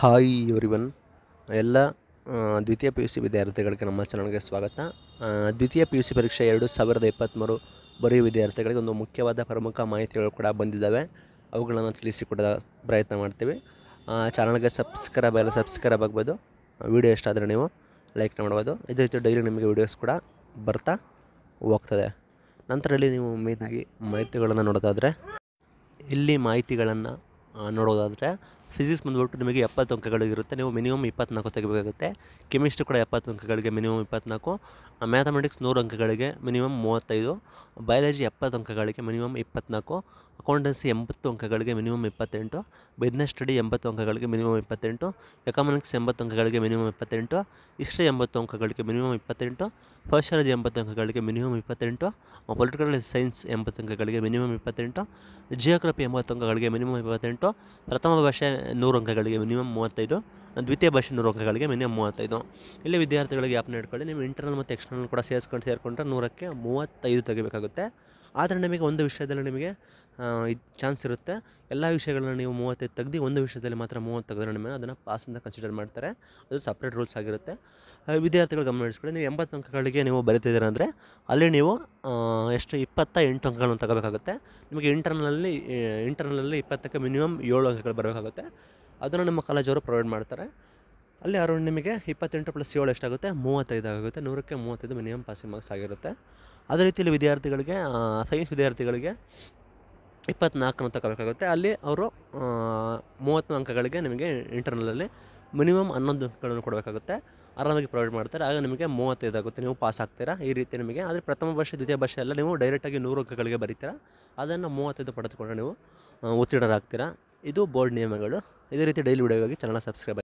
hi one ಎಲ್ಲ ದ್ವಿತೀಯ P U C ವಿದ್ಯಾರ್ಥಿಗಳಿಗೆ ನಮ್ಮ ಚಾನಲ್ಗೆ ಸ್ವಾಗತ ದ್ವಿತೀಯ ಪಿ ಯು ಸಿ ಪರೀಕ್ಷೆ ಎರಡು ಸಾವಿರದ ಇಪ್ಪತ್ತ್ಮೂರು ಬರೆಯುವ ವಿದ್ಯಾರ್ಥಿಗಳಿಗೆ ಒಂದು ಮುಖ್ಯವಾದ ಪ್ರಮುಖ ಮಾಹಿತಿಗಳು ಕೂಡ ಬಂದಿದ್ದಾವೆ ಅವುಗಳನ್ನು ತಿಳಿಸಿಕೊಡೋ ಪ್ರಯತ್ನ ಮಾಡ್ತೀವಿ ಚಾನಲ್ಗೆ ಸಬ್ಸ್ಕ್ರೈಬ್ ಆಗಲ್ಲ ಸಬ್ಸ್ಕ್ರೈಬ್ ಆಗ್ಬೋದು ವೀಡಿಯೋ ಇಷ್ಟ ನೀವು ಲೈಕ್ ಮಾಡ್ಬೋದು ಇದೇ ರೀತಿ ಡೈಲಿ ನಿಮಗೆ ವೀಡಿಯೋಸ್ ಕೂಡ ಬರ್ತಾ ಹೋಗ್ತದೆ ನಂತರದಲ್ಲಿ ನೀವು ಮೇನಾಗಿ ಮಾಹಿತಿಗಳನ್ನು ನೋಡೋದಾದರೆ ಇಲ್ಲಿ ಮಾಹಿತಿಗಳನ್ನು ನೋಡೋದಾದರೆ ಫಿಸಿಕ್ಸ್ ಬಂದ್ಬಿಟ್ಟು ನಿಮಗೆ ಎಪ್ಪತ್ತು ಅಂಕಗಳಿಗಿರುತ್ತೆ ನೀವು ಮಿನಿಮಮ್ ಇಪ್ಪತ್ನಾಲ್ಕು ತೆಗಿಬೇಕಾಗುತ್ತೆ ಕೆಮಿಸ್ಟ್ರಿ ಕೂಡ ಎಪ್ಪತ್ತು ಅಂಕಗಳಿಗೆ ಮಿನಿಮಮ್ ಇಪ್ಪತ್ನಾಲ್ಕು ಮ್ಯಾಥಮೆಟಿಕ್ಸ್ ನೂರು ಅಂಕಗಳಿಗೆ ಮಿನಿಮಮ್ ಮೂವತ್ತೈದು ಬಯಾಲಜಿ ಎಪ್ಪತ್ತು ಅಂಕಗಳಿಗೆ ಮಿನಿಮಮ್ ಇಪ್ಪತ್ನಾಲ್ಕು ಅಕೌಂಟೆನ್ಸಿ ಎಂಬತ್ತು ಅಂಕಗಳಿಗೆ ಮಿನಿಮಮ್ ಇಪ್ಪತ್ತೆಂಟು ಬಿಸ್ನೆಸ್ ಸ್ಟಡಿ ಎಂಬತ್ತು ಅಂಕಗಳಿಗೆ ಮಿನಿಮಮ್ ಇಪ್ಪತ್ತೆಂಟು ಎಕನಾಮಿಕ್ಸ್ ಎಂಬತ್ತು ಅಂಕಗಳಿಗೆ ಮಿನಿಮಮ್ ಇಪ್ಪತ್ತೆಂಟು ಹಿಸ್ಟ್ರಿ ಎಂಬತ್ತು ಅಂಕಗಳಿಗೆ ಮಿನಿಮಮ್ ಇಪ್ಪತ್ತೆಂಟು ಸೋಷಿಯಾಲಜಿ ಎಂಬತ್ತು ಅಂಕಗಳಿಗೆ ಮಿನಿಮಮ್ ಇಪ್ಪತ್ತೆಂಟು ಪೊಲಿಟಿಕಲ್ ಸೈನ್ಸ್ ಎಂಬತ್ತು ಅಂಕಗಳಿಗೆ ಮಿನಿಮಮ್ ಇಪ್ಪತ್ತೆಂಟು ಜಿಯೋಗ್ರಫಿ ಎಂಬತ್ತು ಅಂಕಗಳಿಗೆ ಮಿನಿಮಮ್ ಇಪ್ಪತ್ತೆಂಟು ಪ್ರಥಮ ಭಾಷೆ ನೂರು ಅಂಕಗಳಿಗೆ ಮಿನಿಮಮ್ ಮೂವತ್ತೈದು ದ್ವಿತೀಯ ಭಾಷೆ ನೂರು ಅಂಕಗಳಿಗೆ ಮಿನಿಮಮ್ ಮೂವತ್ತೈದು ಇಲ್ಲಿ ವಿದ್ಯಾರ್ಥಿಗಳಿಗೆ ಆ್ಯಪ್ನ ನೀವು ಇಂಟರ್ನಲ್ ಮತ್ತು ಎಕ್ಸ್ಟರ್ನಲ್ ಕೂಡ ಸೇರಿಸ್ಕೊಂಡು ಸೇರಿಕೊಂಡ್ರೆ ನೂರಕ್ಕೆ ಮೂವತ್ತೈದು ತೆಗಿಬೇಕಾಗುತ್ತೆ ಆದರೆ ನಿಮಗೆ ಒಂದು ವಿಷಯದಲ್ಲಿ ನಿಮಗೆ ಇದು ಚಾನ್ಸ್ ಇರುತ್ತೆ ಎಲ್ಲ ವಿಷಯಗಳನ್ನ ನೀವು ಮೂವತ್ತೈದು ತೆಗ್ದು ಒಂದು ವಿಷಯದಲ್ಲಿ ಮಾತ್ರ ಮೂವತ್ತು ತೆಗೆದ್ರೆ ನಿಮಗೆ ಅದನ್ನು ಪಾಸ್ ಅಂತ ಕನ್ಸಿಡರ್ ಮಾಡ್ತಾರೆ ಅದು ಸಪ್ರೇಟ್ ರೂಲ್ಸ್ ಆಗಿರುತ್ತೆ ವಿದ್ಯಾರ್ಥಿಗಳು ಗಮನ ಇಡಿಸ್ಕೊಳ್ಳಿ ನೀವು ಎಂಬತ್ತು ಅಂಕಗಳಿಗೆ ನೀವು ಬರೀತಿದ್ದೀರ ಅಂದರೆ ಅಲ್ಲಿ ನೀವು ಎಷ್ಟು ಇಪ್ಪತ್ತ ಎಂಟು ಅಂಕಗಳನ್ನು ತಗೋಬೇಕಾಗುತ್ತೆ ನಿಮಗೆ ಇಂಟರ್ನಲ್ಲಿ ಇಂಟರ್ನಲ್ಲಿ ಇಪ್ಪತ್ತಕ್ಕೆ ಮಿನಿಮಮ್ ಏಳು ಅಂಕಗಳು ಬರಬೇಕಾಗುತ್ತೆ ಅದನ್ನು ನಮ್ಮ ಕಾಲೇಜವರು ಪ್ರೊವೈಡ್ ಮಾಡ್ತಾರೆ ಅಲ್ಲಿ ಅವರು ನಿಮಗೆ ಇಪ್ಪತ್ತೆಂಟು ಪ್ಲಸ್ ಏಳು ಎಷ್ಟಾಗುತ್ತೆ ಮೂವತ್ತೈದು ಆಗುತ್ತೆ ನೂರಕ್ಕೆ ಮೂವತ್ತೈದು ಮಿನಿಮಮ್ ಪಾಸಿಂಗ್ ಮಾರ್ಕ್ಸ್ ಆಗಿರುತ್ತೆ ಅದೇ ರೀತಿಯಲ್ಲಿ ವಿದ್ಯಾರ್ಥಿಗಳಿಗೆ ಸೈನ್ಸ್ ವಿದ್ಯಾರ್ಥಿಗಳಿಗೆ ಇಪ್ಪತ್ನಾಲ್ಕನ್ನು ತಗೋಬೇಕಾಗುತ್ತೆ ಅಲ್ಲಿ ಅವರು ಮೂವತ್ತು ಅಂಕಗಳಿಗೆ ನಿಮಗೆ ಇಂಟರ್ನಲಲ್ಲಿ ಮಿನಿಮಮ್ ಹನ್ನೊಂದು ಅಂಕಗಳನ್ನು ಕೊಡಬೇಕಾಗುತ್ತೆ ಆರಾಮಾಗಿ ಪ್ರೊವೈಡ್ ಮಾಡ್ತಾರೆ ಆಗ ನಿಮಗೆ ಆಗುತ್ತೆ ನೀವು ಪಾಸ್ ಆಗ್ತೀರಾ ಈ ರೀತಿ ನಿಮಗೆ ಆದರೆ ಪ್ರಥಮ ಭಾಷೆ ದ್ವಿತೀಯ ಭಾಷೆ ಎಲ್ಲ ನೀವು ಡೈರೆಕ್ಟಾಗಿ ನೂರು ಅಂಕಗಳಿಗೆ ಬರೀತೀರಾ ಅದನ್ನು ಮೂವತ್ತೈದು ಪಡೆದುಕೊಂಡು ನೀವು ಉತ್ತೀರ್ಣರಾಗ್ತೀರಾ ಇದು ಬೋರ್ಡ್ ನಿಯಮಗಳು ಇದೇ ರೀತಿ ಡೈಲಿ ವಿಡಿಯೋಗಾಗಿ ಚಾನಲ್ ಸಬ್ಸ್ಕ್ರೈಬ್